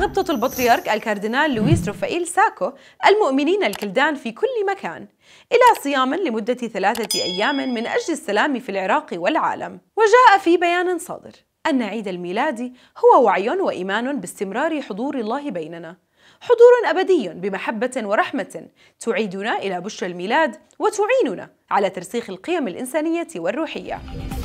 غبطة البطريرك الكاردينال لويس رفائيل ساكو المؤمنين الكلدان في كل مكان إلى صيام لمدة ثلاثة أيام من أجل السلام في العراق والعالم وجاء في بيان صادر أن عيد الميلاد هو وعي وإيمان باستمرار حضور الله بيننا حضور أبدي بمحبة ورحمة تعيدنا إلى بشرى الميلاد وتعيننا على ترسيخ القيم الإنسانية والروحية